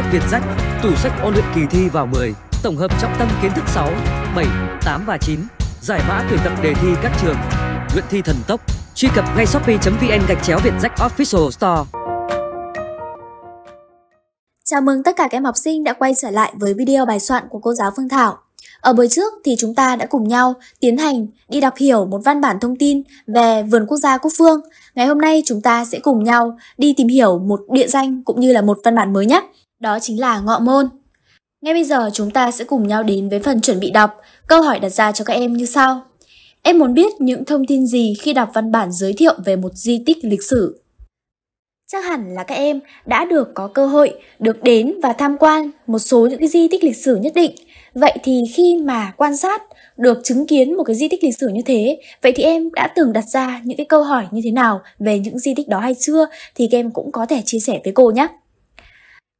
sách Việt Sách, tủ sách ôn luyện kỳ thi vào 10, tổng hợp trọng tâm kiến thức 6, 7, 8 và 9, giải mã tuyển tập đề thi các trường, luyện thi thần tốc. Truy cập ngay shopee.vn gạch chéo Việt Sách Official Store. Chào mừng tất cả các em học sinh đã quay trở lại với video bài soạn của cô giáo Phương Thảo. Ở buổi trước thì chúng ta đã cùng nhau tiến hành đi đọc hiểu một văn bản thông tin về vườn quốc gia Cúc Phương. Ngày hôm nay chúng ta sẽ cùng nhau đi tìm hiểu một địa danh cũng như là một văn bản mới nhé đó chính là ngọ môn. Ngay bây giờ chúng ta sẽ cùng nhau đến với phần chuẩn bị đọc, câu hỏi đặt ra cho các em như sau. Em muốn biết những thông tin gì khi đọc văn bản giới thiệu về một di tích lịch sử? Chắc hẳn là các em đã được có cơ hội được đến và tham quan một số những cái di tích lịch sử nhất định. Vậy thì khi mà quan sát, được chứng kiến một cái di tích lịch sử như thế, vậy thì em đã từng đặt ra những cái câu hỏi như thế nào về những di tích đó hay chưa thì các em cũng có thể chia sẻ với cô nhé.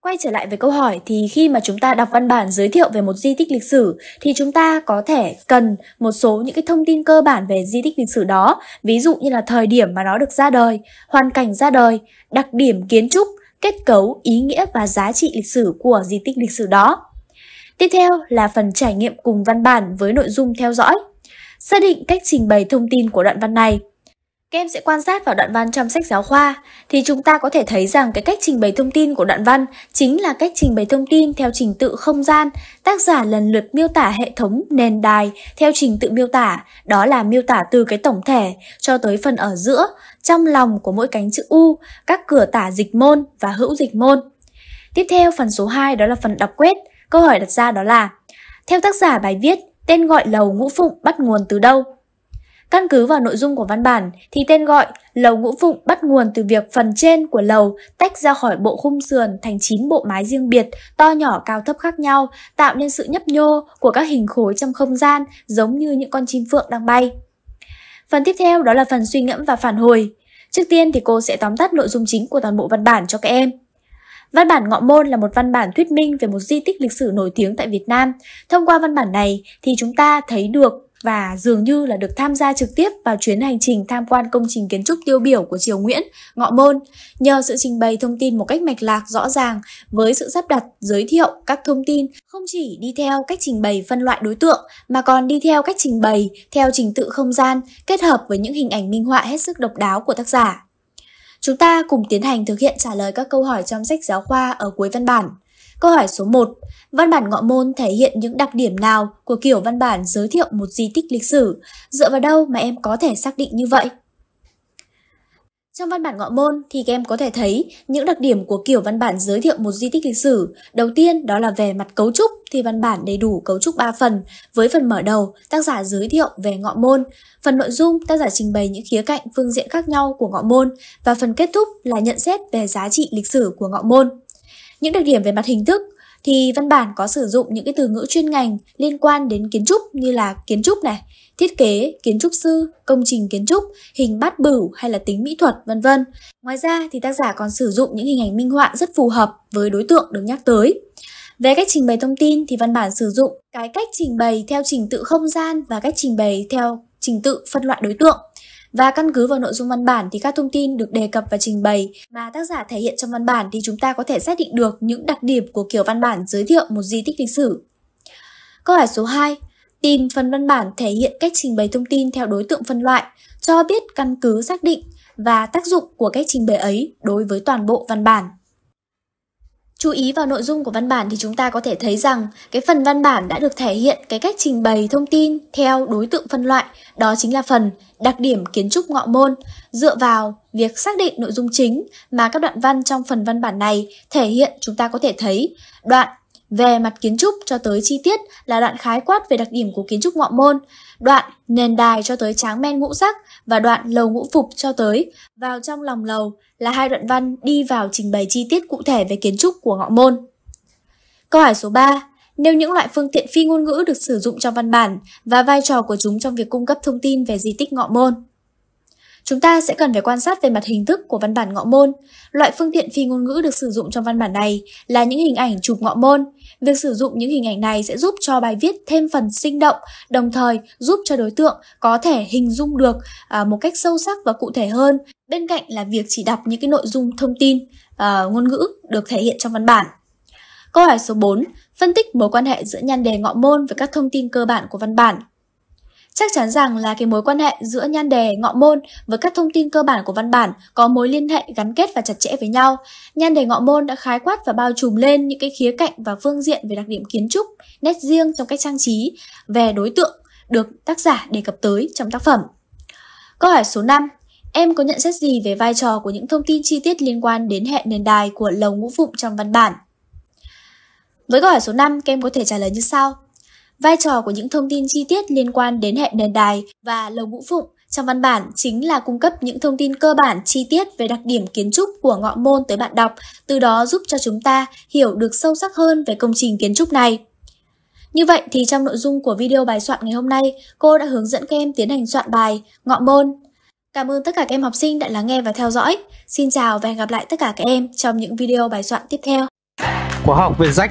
Quay trở lại với câu hỏi thì khi mà chúng ta đọc văn bản giới thiệu về một di tích lịch sử thì chúng ta có thể cần một số những cái thông tin cơ bản về di tích lịch sử đó, ví dụ như là thời điểm mà nó được ra đời, hoàn cảnh ra đời, đặc điểm kiến trúc, kết cấu, ý nghĩa và giá trị lịch sử của di tích lịch sử đó. Tiếp theo là phần trải nghiệm cùng văn bản với nội dung theo dõi. Xác định cách trình bày thông tin của đoạn văn này, các em sẽ quan sát vào đoạn văn trong sách giáo khoa thì chúng ta có thể thấy rằng cái cách trình bày thông tin của đoạn văn chính là cách trình bày thông tin theo trình tự không gian. Tác giả lần lượt miêu tả hệ thống nền đài theo trình tự miêu tả, đó là miêu tả từ cái tổng thể cho tới phần ở giữa, trong lòng của mỗi cánh chữ U, các cửa tả dịch môn và hữu dịch môn. Tiếp theo phần số 2 đó là phần đọc quét. Câu hỏi đặt ra đó là Theo tác giả bài viết, tên gọi lầu ngũ phụng bắt nguồn từ đâu? Căn cứ vào nội dung của văn bản thì tên gọi lầu ngũ phụng bắt nguồn từ việc phần trên của lầu tách ra khỏi bộ khung sườn thành 9 bộ mái riêng biệt, to nhỏ cao thấp khác nhau, tạo nên sự nhấp nhô của các hình khối trong không gian giống như những con chim phượng đang bay. Phần tiếp theo đó là phần suy ngẫm và phản hồi. Trước tiên thì cô sẽ tóm tắt nội dung chính của toàn bộ văn bản cho các em. Văn bản Ngọ Môn là một văn bản thuyết minh về một di tích lịch sử nổi tiếng tại Việt Nam. Thông qua văn bản này thì chúng ta thấy được và dường như là được tham gia trực tiếp vào chuyến hành trình tham quan công trình kiến trúc tiêu biểu của Triều Nguyễn, Ngọ Môn. Nhờ sự trình bày thông tin một cách mạch lạc rõ ràng với sự sắp đặt, giới thiệu các thông tin không chỉ đi theo cách trình bày phân loại đối tượng mà còn đi theo cách trình bày theo trình tự không gian kết hợp với những hình ảnh minh họa hết sức độc đáo của tác giả. Chúng ta cùng tiến hành thực hiện trả lời các câu hỏi trong sách giáo khoa ở cuối văn bản. Câu hỏi số 1. Văn bản ngọ môn thể hiện những đặc điểm nào của kiểu văn bản giới thiệu một di tích lịch sử? Dựa vào đâu mà em có thể xác định như vậy? Trong văn bản ngọ môn thì các em có thể thấy những đặc điểm của kiểu văn bản giới thiệu một di tích lịch sử. Đầu tiên đó là về mặt cấu trúc thì văn bản đầy đủ cấu trúc 3 phần. Với phần mở đầu, tác giả giới thiệu về ngọ môn. Phần nội dung, tác giả trình bày những khía cạnh phương diện khác nhau của ngọ môn. Và phần kết thúc là nhận xét về giá trị lịch sử của ngọ môn. Những đặc điểm về mặt hình thức thì văn bản có sử dụng những cái từ ngữ chuyên ngành liên quan đến kiến trúc như là kiến trúc này, thiết kế, kiến trúc sư, công trình kiến trúc, hình bát bửu hay là tính mỹ thuật vân vân. Ngoài ra thì tác giả còn sử dụng những hình ảnh minh họa rất phù hợp với đối tượng được nhắc tới. Về cách trình bày thông tin thì văn bản sử dụng cái cách trình bày theo trình tự không gian và cách trình bày theo trình tự phân loại đối tượng. Và căn cứ vào nội dung văn bản thì các thông tin được đề cập và trình bày mà tác giả thể hiện trong văn bản thì chúng ta có thể xác định được những đặc điểm của kiểu văn bản giới thiệu một di tích lịch sử. Câu hỏi số 2. Tìm phần văn bản thể hiện cách trình bày thông tin theo đối tượng phân loại, cho biết căn cứ xác định và tác dụng của cách trình bày ấy đối với toàn bộ văn bản. Chú ý vào nội dung của văn bản thì chúng ta có thể thấy rằng cái phần văn bản đã được thể hiện cái cách trình bày thông tin theo đối tượng phân loại, đó chính là phần đặc điểm kiến trúc ngọ môn, dựa vào việc xác định nội dung chính mà các đoạn văn trong phần văn bản này thể hiện chúng ta có thể thấy đoạn về mặt kiến trúc cho tới chi tiết là đoạn khái quát về đặc điểm của kiến trúc ngọ môn, đoạn nền đài cho tới tráng men ngũ sắc và đoạn lầu ngũ phục cho tới vào trong lòng lầu là hai đoạn văn đi vào trình bày chi tiết cụ thể về kiến trúc của ngọ môn. Câu hỏi số 3. Nêu những loại phương tiện phi ngôn ngữ được sử dụng trong văn bản và vai trò của chúng trong việc cung cấp thông tin về di tích ngọ môn. Chúng ta sẽ cần phải quan sát về mặt hình thức của văn bản ngọ môn. Loại phương tiện phi ngôn ngữ được sử dụng trong văn bản này là những hình ảnh chụp ngọ môn. Việc sử dụng những hình ảnh này sẽ giúp cho bài viết thêm phần sinh động, đồng thời giúp cho đối tượng có thể hình dung được à, một cách sâu sắc và cụ thể hơn. Bên cạnh là việc chỉ đọc những cái nội dung thông tin à, ngôn ngữ được thể hiện trong văn bản. Câu hỏi số 4, phân tích mối quan hệ giữa nhan đề ngọ môn với các thông tin cơ bản của văn bản. Chắc chắn rằng là cái mối quan hệ giữa nhan đề, ngọ môn với các thông tin cơ bản của văn bản có mối liên hệ gắn kết và chặt chẽ với nhau. Nhan đề ngọ môn đã khái quát và bao trùm lên những cái khía cạnh và phương diện về đặc điểm kiến trúc, nét riêng trong cách trang trí, về đối tượng được tác giả đề cập tới trong tác phẩm. Câu hỏi số 5. Em có nhận xét gì về vai trò của những thông tin chi tiết liên quan đến hệ nền đài của lầu ngũ vụng trong văn bản? Với câu hỏi số 5, các em có thể trả lời như sau. Vai trò của những thông tin chi tiết liên quan đến hệ nền đài và lầu ngũ phụng trong văn bản chính là cung cấp những thông tin cơ bản chi tiết về đặc điểm kiến trúc của ngọ môn tới bạn đọc, từ đó giúp cho chúng ta hiểu được sâu sắc hơn về công trình kiến trúc này. Như vậy thì trong nội dung của video bài soạn ngày hôm nay, cô đã hướng dẫn các em tiến hành soạn bài ngọ môn. Cảm ơn tất cả các em học sinh đã lắng nghe và theo dõi. Xin chào và hẹn gặp lại tất cả các em trong những video bài soạn tiếp theo. Khóa học về rách